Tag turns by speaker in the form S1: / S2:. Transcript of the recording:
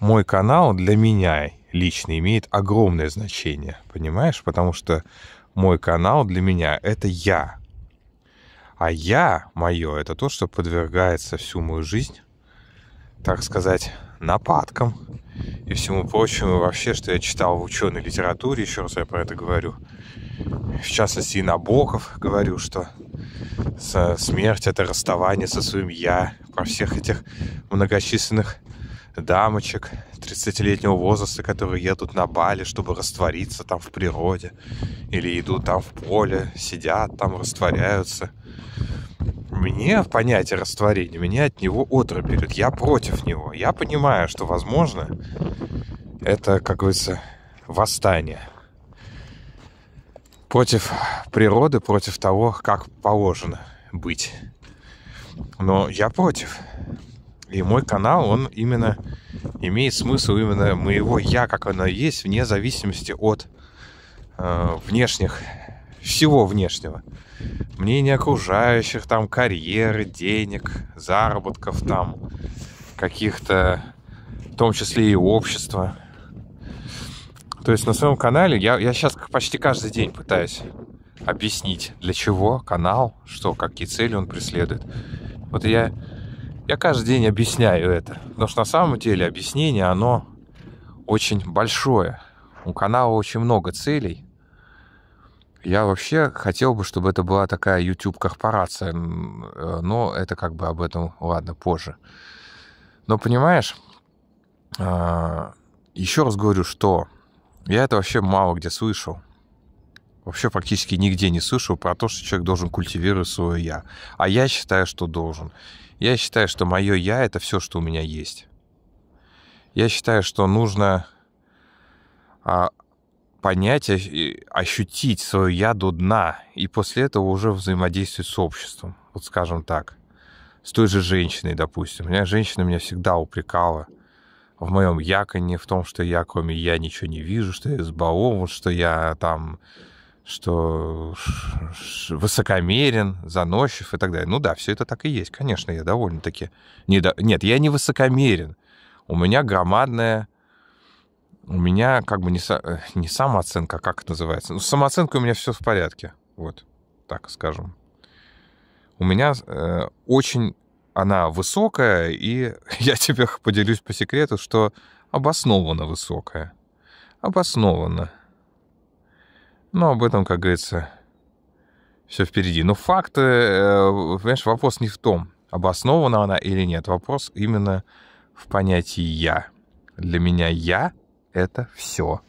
S1: мой канал для меня лично имеет огромное значение, понимаешь? Потому что мой канал для меня — это я. А я, мое, это то, что подвергается всю мою жизнь, так сказать, нападкам и всему прочему вообще, что я читал в ученой литературе, еще раз я про это говорю. В частности, и на Набоков говорю, что смерть — это расставание со своим «я». Про всех этих многочисленных дамочек 30-летнего возраста, которые едут на Бали, чтобы раствориться там в природе, или идут там в поле, сидят там, растворяются. Мне понятие растворения, меня от него отрапелют, я против него. Я понимаю, что, возможно, это, как говорится, восстание против природы, против того, как положено быть. Но я против. И мой канал, он именно имеет смысл именно моего я, как оно есть, вне зависимости от э, внешних, всего внешнего. Мнения окружающих, там, карьеры, денег, заработков, там, каких-то, в том числе и общества. То есть на своем канале я, я сейчас почти каждый день пытаюсь объяснить, для чего канал, что, какие цели он преследует. Вот я я каждый день объясняю это, потому что на самом деле объяснение, оно очень большое. У канала очень много целей. Я вообще хотел бы, чтобы это была такая YouTube-корпорация, э, но это как бы об этом, ладно, позже. Но понимаешь, а, еще раз говорю, что я это вообще мало где слышал. Вообще практически нигде не слышал про то, что человек должен культивировать свое «я». А я считаю, что должен. Я считаю, что мое я это все, что у меня есть. Я считаю, что нужно а, понять, ощутить свое я до дна, и после этого уже взаимодействовать с обществом. Вот скажем так. С той же женщиной, допустим. У меня женщина меня всегда упрекала в моем яконе, в том, что я, кроме я ничего не вижу, что я избалован, что я там что высокомерен, заносчив и так далее. Ну да, все это так и есть, конечно, я довольно-таки... Недо... Нет, я не высокомерен. У меня громадная... У меня как бы не, со... Э, не самооценка, а как это называется. Ну, с самооценкой у меня все в порядке. Вот, так скажем. У меня э, очень она высокая, и я тебе поделюсь по секрету, что обоснованно высокая. Обоснованно но ну, об этом, как говорится, все впереди. Но факт, э, э, понимаешь, вопрос не в том, обоснована она или нет. Вопрос именно в понятии «я». Для меня «я» — это все.